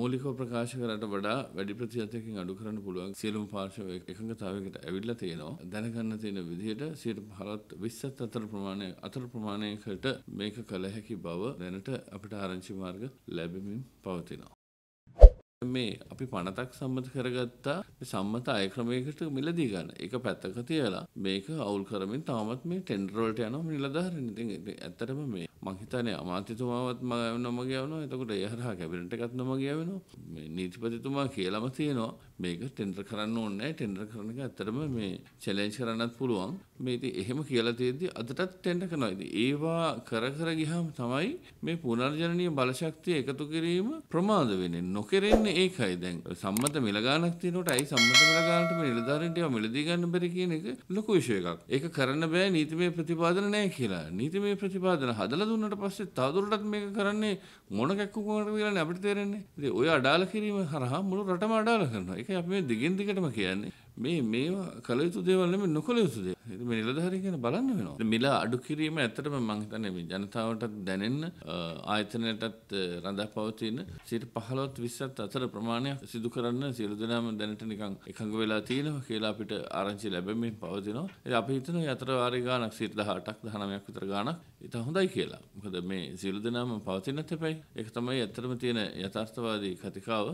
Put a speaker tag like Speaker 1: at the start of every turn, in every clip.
Speaker 1: මූලිකව ප්‍රකාශ කරට වඩා වැඩි ප්‍රතිශතයකින් අඩු කරන්න පුළුවන් සියලුම පාර්ශව එකඟතාවයකට ඇවිල්ලා තියෙනවා දැනගන්න තියෙන විදිහට 15ත් 20ත් අතර ප්‍රමාණය අතර ප්‍රමාණයකට මේක කළ හැකි බව දැනට අපිට ආරංචි මාර්ග ලැබෙමින් පවතිනවා මේ අපි පනතක් සම්මත කරගත්තා සම්මත අය ක්‍රමයකට මිලදී ගන්න. ඒක පැත්තක තියලා මේක අවුල් කරමින් තාමත් මේ ටෙන්ඩර් වලට යනවා නිලධාරීන්. ඉතින් ඇත්තටම මේ මං හිතන්නේ අමාත්‍යතුමාවත් නම ගෑවනවා එතකොට ඒ හරහා කැබිනට් එකත් නම ගෑවෙනවා මේ නීතිපතිතුමා කියලාම තියෙනවා මේක ටෙන්ඩර් කරන්න ඕනේ නැහැ ටෙන්ඩර් කරන එක ඇත්තටම මේ චැලෙන්ජ් කරන්නත් පුළුවන් මේ ඉතින් එහෙම කියලා තියෙද්දි අදටත් ටෙන්ඩර් කරනවා ඉතින් ඒවා කර කර ගියාම තමයි මේ පුනර්ජනනීය බලශක්තිය එකතු කිරීම ප්‍රමාද වෙන්නේ නොකරෙන්නේ ඒකයි දැන් සම්මත මිල ගාණක් තියෙනකොට ඇයි සම්මත මිල ගාණට මේ නිලධාරීන්ට ඒවා මිලදී ගන්න බැරි කියන එක ලොකු විශය එකක් ඒක කරන්න බෑ නීතිමය ප්‍රතිපාදන නැහැ කියලා නීතිමය ප්‍රතිපාදන හදලා දුන්නට පස්සේ තවදුරටත් මේක කරන්නේ මොන කැක්කුමකට කියලානේ අපිට තේරෙන්නේ. ඉතින් ඔය අඩාල කිරීම හරහා මුළු රටම අඩාල කරනවා. ඒක අපි මේ දිගින් දිගටම කියන්නේ. මේ මේවා කළ යුතු දේවල් නෙමෙයි නොකළ යුතු දේවල්. මේ නිලධාරීන් ගැන බලන්න වෙනවා. මිල අඩු කිරීම ඇත්තටම මම හිතන්නේ මේ ජනතාවටත් දැනෙන්න ආයතනයටත් රඳා පවතින 15ත් 20ත් අතර ප්‍රමාණයක් සිදු කරන්න සියලු දෙනාම දැනට නිකන් එකඟ වෙලා තියෙනවා කියලා අපිට ආරංචි ලැබෙමින් පවතිනවා. ඒ අපි හිතන අතර වාරි ගාණක් 18ක් 19ක් විතර ගාණක් ඊට හොඳයි කියලා. මොකද මේ සියලු දෙනාම පවතිනත් හැබැයි ඒක තමයි ඇත්තටම තියෙන යථාර්ථවාදී කතිකාව.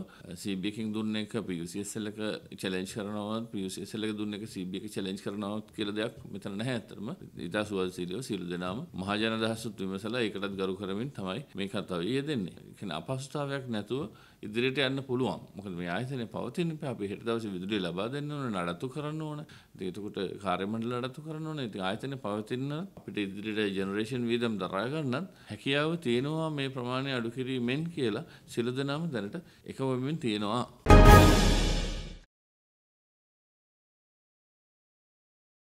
Speaker 1: CB එකකින් දුන්න එක අපි UCSL එක චැලෙන්ජ් කරනවා පියසිසල්ලක දුන්න එක සබියක චලෙන්ච් කරනවත් කියල දෙයක් මෙතන නැහැ ඇතරම ඉතා සුවසිලියෝ සිල් දෙනාම මහජන දහසුත් විමසලා එකටත් ගරු කරමින් තමයි මේ කතාව ඒ දෙන්නේ එකන අපහසුතාවයක් නැතුව ඉදිරියට යන්න පුළුවන් මොකද මේ ආයතනය පවතින අපි හෙට දවසේ විදුලිය ලබා දෙන්න ඕන නඩත්තු කරන්න ඕන එතකොට කාර්ය මණ්ඩල නඩත්තු කරන්න ඕන ඉතින් ආයතනය පවතින අපිට ඉදිරියට ජෙනරේෂන් වීදම් දරා ගන්නත් හැකියාව තියෙනවා මේ ප්‍රමාණය අඩු කිරීමෙන් කියලා සිල් දෙනාම දැනට එකවමින් තියෙනවා